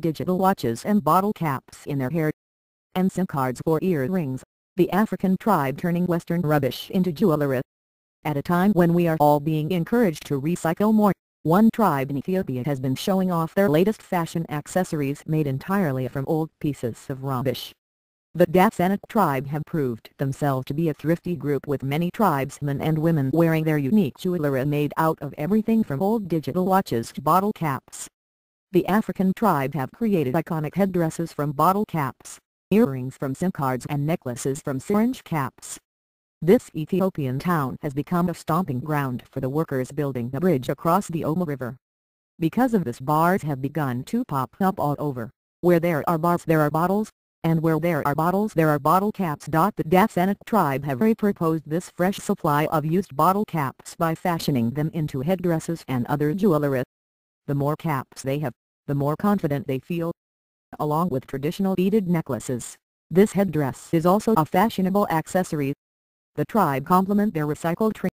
digital watches and bottle caps in their hair, and SIM cards for earrings, the African tribe turning Western rubbish into jewelry. At a time when we are all being encouraged to recycle more, one tribe in Ethiopia has been showing off their latest fashion accessories made entirely from old pieces of rubbish. The Datsanet tribe have proved themselves to be a thrifty group with many tribesmen and women wearing their unique jewelry made out of everything from old digital watches to bottle caps. The African tribe have created iconic headdresses from bottle caps, earrings from SIM cards and necklaces from syringe caps. This Ethiopian town has become a stomping ground for the workers building a bridge across the Omo River. Because of this bars have begun to pop up all over, where there are bars there are bottles, and where there are bottles there are bottle caps. The Dasanik tribe have repurposed this fresh supply of used bottle caps by fashioning them into headdresses and other jewelry. The more caps they have, the more confident they feel. Along with traditional beaded necklaces, this headdress is also a fashionable accessory. The tribe complement their recycled